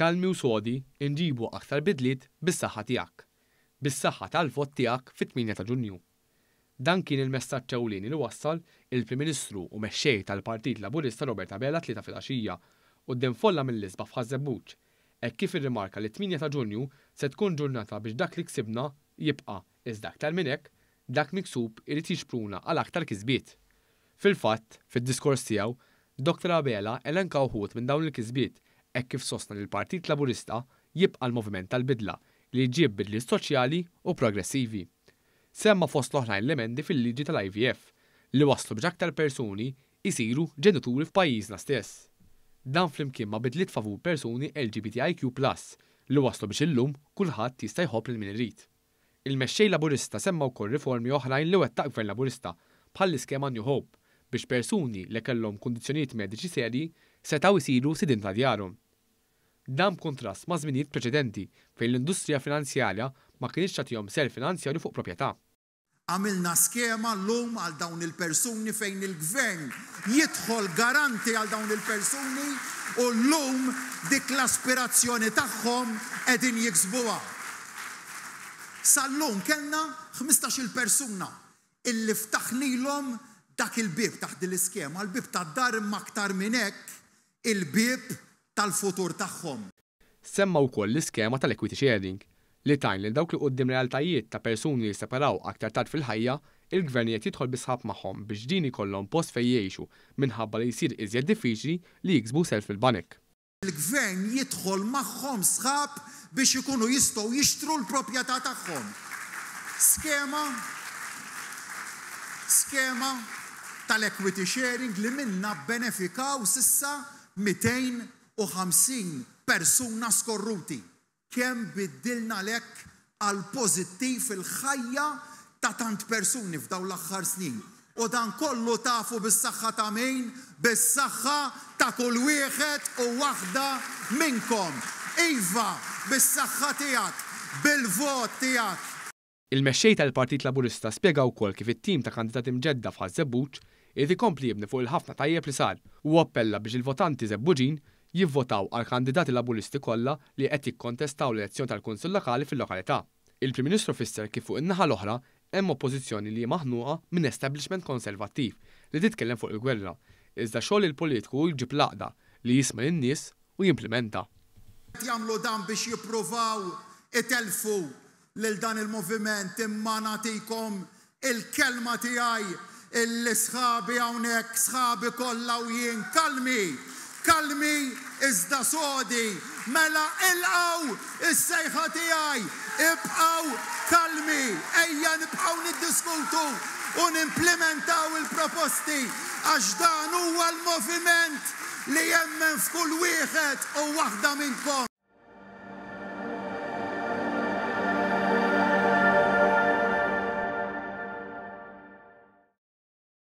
kalmi u sodi inġibu aktar bidliet bis-saħħa tiegħek, bis-saħħa tal-vot tiegħek fit-8 ta' Ġunju. Dan kien il-messaġġ ewlieni li wassal il-Prim Ministru u mexxej tal-Partit Laburista Roberta Bella tlieta fil quddiem u d folla mill-isba f'Ħażebbuċ. Hekk kif irrimarka li 8 ta' Ġunju se tkun ġurnata biex dak li ksibna jibqa' iżda aktar minn hekk dak miksub irid jixpruna għal aktar kisbiet. Fil-fatt, fid-diskors tiegħu, Dr. Abela elenka uħut minn dawn il-kisbiet hekk kif sostna li l-Partit Laburista jibqa' l-moviment tal-bidla li jġib bidli soċjali u progressivi. Semma fost l-oħrajn l-emendi fil-liġi tal-IVF li waslu b'ġaktar persuni jisiru ġenituri f'pajjiżna stess. Dan flimkien ma bidli favur persuni LGBTIQ+, li waslu biex illum kulħadd jista' jħobb lil min irid. Il-mexxej laburista semma wkoll riformi oħrajn li wettaq gvern laburista bħall-iskema New Hope biex persuni li kellhom kundizzjonijiet mediċi serji setaw isiru sidin ta' djarhom. Dan kontrast ma' żminijiet preċedenti fejn l-industrija finanzjarja ma kienx tagħtihom ser finanzjarju fuq proprjetà. Għamilna skema l-lum għal dawn il-persuni fejn il-gvern jidħol garanti għal dawn il-persuni u l-lum dik l-aspirazzjoni tagħhom qegħdin jiksbuha. Sal-lum kellna 15 il-persuna illi l-lum dak il-bib taħt il-iskema, l-bib ta' dar ma' ktar minn hekk il-bib tal-futur tagħhom. Semma wkoll l-iskema tal-equity sharing li tajn li dawk li qoddim realtajiet ta' persuni li separaw aktar tard fil-ħajja il-gvernijiet jidħol bisħab magħhom biex din ikollhom post fejn jgħixu minħabba li jsir iżjed diffiċli li jiksbu self fil-banek. Il-gvern jidħol magħhom sħab biex ikunu jistgħu jixtru l-proprjetà tagħhom. Skema skema tal-equity sharing li minna benefikaw sissa 250 persuna skorruti. Kem biddilna lek għal pozittiv il-ħajja ta' tant persuni f'daw l-axħar snin. U dan kollu tafu bis-saħħa ta' min, bis-saħħa ta' kull wieħed u waħda minnkom. Iva, bis-saħħa tiegħek, bil-vot tiegħek. Il-mexxej tal-Partit Laburista spjega wkoll kif it-tim ta' kandidat imġedda f'Ħazzebuċ Id ikompli jibni fuq il-ħafna tajjeb li sar u appella biex il-votanti zebbuġin jivvotaw għal kandidati laburisti kollha li qed jikkontestaw l-elezzjoni tal-Kunsill Lokali fil-lokalità. Il-Prim Ministru fisser kif fuq in-naħa l-oħra hemm oppożizzjoni li maħnuqa minn establishment konservattiv li titkellem fuq il-gwerra, iżda xogħol il-politiku jġib laqda li jisma' in nies u jimplementa. jagħmlu dan biex jippruvaw itelfu lil dan il-moviment imma nagħtikom il-kelma tiegħi il-sħabi għawnek, sħabi kolla u jien, kalmi, kalmi, iżda sodi, mela il-għaw, il sejħa tiegħi, ibqaw kalmi, ejja nibqaw niddiskutu u implementaw il-proposti għax dan huwa l-moviment li jemmen f'kull wieħed u waħda minnkom.